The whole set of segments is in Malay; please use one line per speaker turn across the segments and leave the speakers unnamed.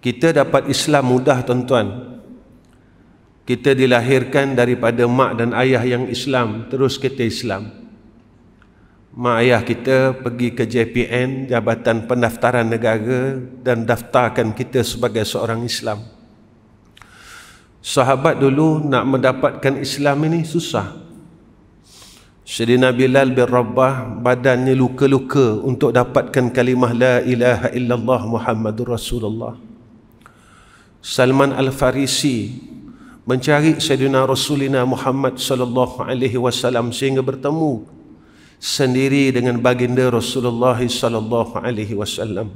Kita dapat Islam mudah tuan-tuan. Kita dilahirkan daripada mak dan ayah yang Islam, terus kita Islam. Mak ayah kita pergi ke JPN, Jabatan Pendaftaran Negara dan daftarkan kita sebagai seorang Islam. Sahabat dulu nak mendapatkan Islam ini susah. Sedina Bilal bin Rabah badannya luka-luka untuk dapatkan kalimah La ilaha illallah Muhammadur Rasulullah. Salman Al-Farisi mencari Sayyidina Rasulina Muhammad sallallahu alaihi wasallam sehingga bertemu sendiri dengan baginda Rasulullah sallallahu alaihi wasallam.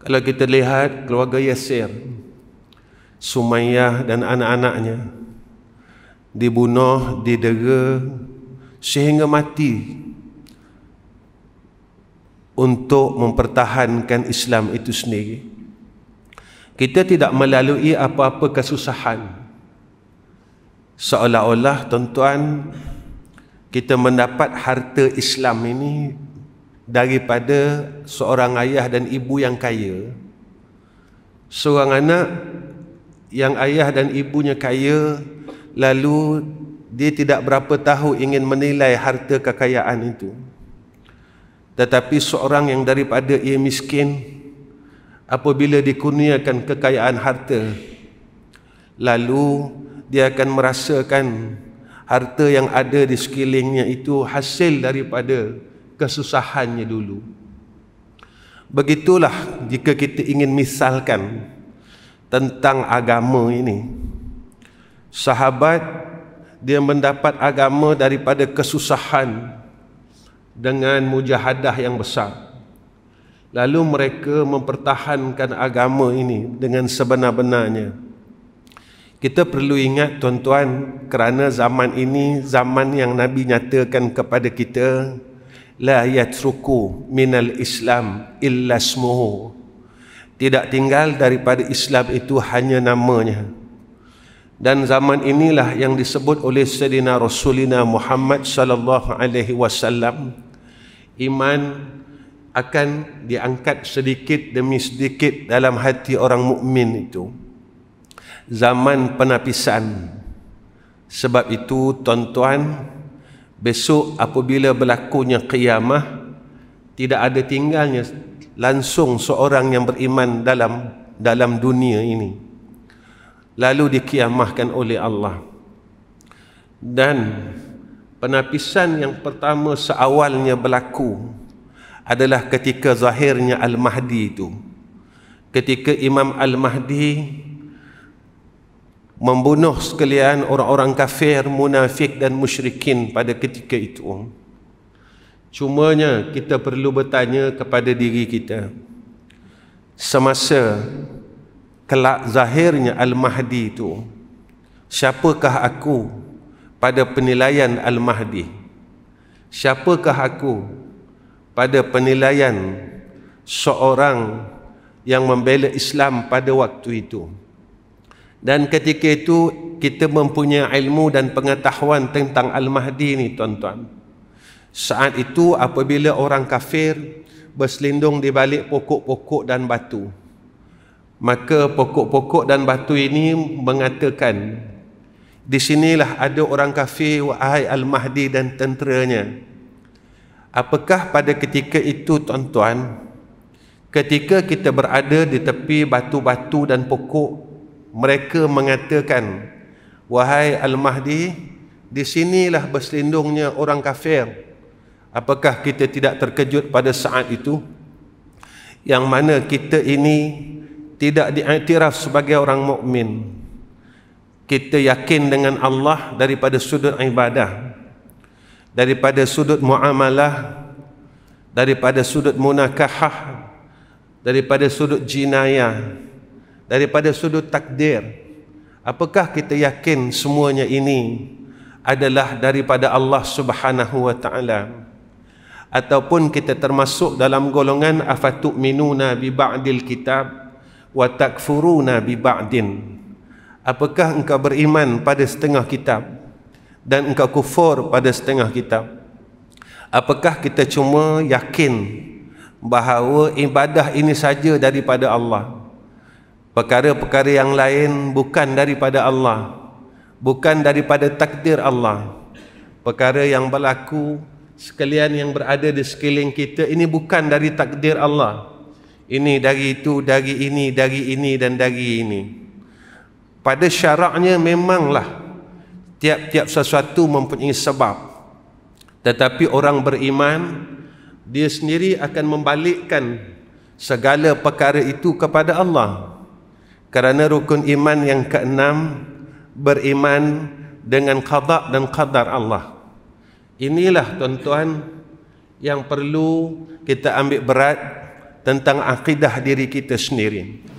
Kalau kita lihat keluarga Yasir, Sumayyah dan anak-anaknya dibunuh, didera sehingga mati untuk mempertahankan Islam itu sendiri kita tidak melalui apa-apa kesusahan seolah-olah tuan-tuan kita mendapat harta Islam ini daripada seorang ayah dan ibu yang kaya seorang anak yang ayah dan ibunya kaya lalu dia tidak berapa tahu ingin menilai harta kekayaan itu tetapi seorang yang daripada ia miskin apabila dikurniakan kekayaan harta lalu dia akan merasakan harta yang ada di sekelilingnya itu hasil daripada kesusahannya dulu begitulah jika kita ingin misalkan tentang agama ini sahabat dia mendapat agama daripada kesusahan dengan mujahadah yang besar lalu mereka mempertahankan agama ini dengan sebenar-benarnya kita perlu ingat tuan-tuan kerana zaman ini zaman yang nabi nyatakan kepada kita la yatruku minal islam illa smuhu tidak tinggal daripada islam itu hanya namanya dan zaman inilah yang disebut oleh sayyidina rasulina muhammad sallallahu alaihi wasallam iman akan diangkat sedikit demi sedikit dalam hati orang mukmin itu zaman penapisan sebab itu tuan-tuan besok apabila berlakunya kiamah tidak ada tinggalnya langsung seorang yang beriman dalam dalam dunia ini lalu dikiamahkan oleh Allah dan penapisan yang pertama seawalnya berlaku adalah ketika zahirnya Al-Mahdi itu ketika Imam Al-Mahdi membunuh sekalian orang-orang kafir, munafik dan musyrikin pada ketika itu cumanya kita perlu bertanya kepada diri kita semasa kelak zahirnya Al-Mahdi itu siapakah aku pada penilaian Al-Mahdi siapakah aku pada penilaian seorang yang membela Islam pada waktu itu. Dan ketika itu kita mempunyai ilmu dan pengetahuan tentang Al-Mahdi ini, tuan-tuan. Saat itu apabila orang kafir berselindung di balik pokok-pokok dan batu. Maka pokok-pokok dan batu ini mengatakan di sinilah ada orang kafir wahai Al-Mahdi dan tenteranya. Apakah pada ketika itu tuan-tuan Ketika kita berada di tepi batu-batu dan pokok Mereka mengatakan Wahai Al-Mahdi Di sinilah berselindungnya orang kafir Apakah kita tidak terkejut pada saat itu Yang mana kita ini Tidak diiktiraf sebagai orang mukmin. Kita yakin dengan Allah daripada sudut ibadah daripada sudut muamalah daripada sudut munakahah daripada sudut jinayah daripada sudut takdir apakah kita yakin semuanya ini adalah daripada Allah Subhanahu wa taala ataupun kita termasuk dalam golongan afatu'minuna bi ba'dil kitab wa takfuruna bi ba'din apakah engkau beriman pada setengah kitab dan engkau kufur pada setengah kita apakah kita cuma yakin bahawa ibadah ini saja daripada Allah perkara-perkara yang lain bukan daripada Allah bukan daripada takdir Allah perkara yang berlaku sekalian yang berada di sekeliling kita ini bukan dari takdir Allah ini dari itu, dari ini, dari ini dan dari ini pada syaraknya memanglah tiap-tiap sesuatu mempunyai sebab tetapi orang beriman dia sendiri akan membalikkan segala perkara itu kepada Allah kerana rukun iman yang keenam beriman dengan qada dan qadar Allah inilah tuan-tuan yang perlu kita ambil berat tentang akidah diri kita sendiri.